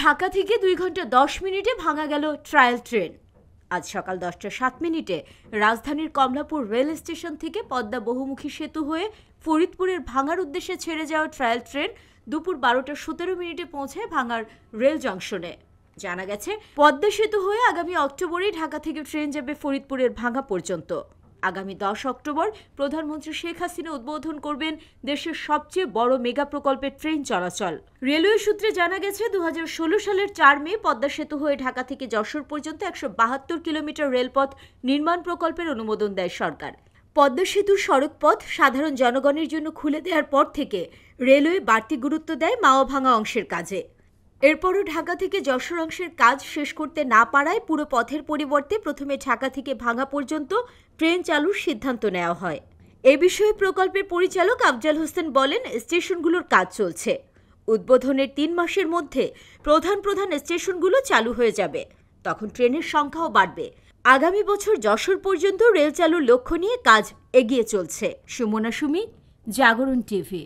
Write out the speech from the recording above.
ঢাকা থেকে দুই ঘন্টা দশ মিনিটে ভাঙা গেল ট্রায়াল ট্রেন আজ সকাল দশটা সাত মিনিটে রাজধানীর কমলাপুর রেল স্টেশন থেকে পদ্মা বহুমুখী সেতু হয়ে ফরিদপুরের ভাঙার উদ্দেশ্যে ছেড়ে যাওয়া ট্রায়াল ট্রেন দুপুর বারোটা সতেরো মিনিটে পৌঁছে ভাঙার রেল জংশনে জানা গেছে পদ্মা সেতু হয়ে আগামী অক্টোবরে ঢাকা থেকে ট্রেন যাবে ফরিদপুরের ভাঙা পর্যন্ত আগামী দশ অক্টোবর প্রধানমন্ত্রী শেখ হাসিনা উদ্বোধন করবেন দেশের সবচেয়ে বড় মেগা প্রকল্পের ট্রেন চলাচল রেলওয়ে সূত্রে জানা গেছে দু সালের চার মে পদ্মা সেতু হয়ে ঢাকা থেকে যশোর পর্যন্ত একশো বাহাত্তর কিলোমিটার রেলপথ নির্মাণ প্রকল্পের অনুমোদন দেয় সরকার পদ্মা সেতু সড়ক পথ সাধারণ জনগণের জন্য খুলে দেওয়ার পর থেকে রেলওয়ে বাড়তি গুরুত্ব দেয় মাওভাঙা অংশের কাজে এরপরও ঢাকা থেকে যশোর অংশের কাজ শেষ করতে না পারায় পুরো পথের পরিবর্তে প্রথমে ঢাকা থেকে ভাঙা পর্যন্ত ট্রেন চালুর সিদ্ধান্ত নেওয়া হয় এ বিষয়ে প্রকল্পের পরিচালক আফজাল হোসেন বলেন স্টেশনগুলোর কাজ চলছে উদ্বোধনের তিন মাসের মধ্যে প্রধান প্রধান স্টেশনগুলো চালু হয়ে যাবে তখন ট্রেনের সংখ্যাও বাড়বে আগামী বছর যশোর পর্যন্ত রেল চালুর লক্ষ্য নিয়ে কাজ এগিয়ে চলছে সুমনা সুমি জাগরণ টিভি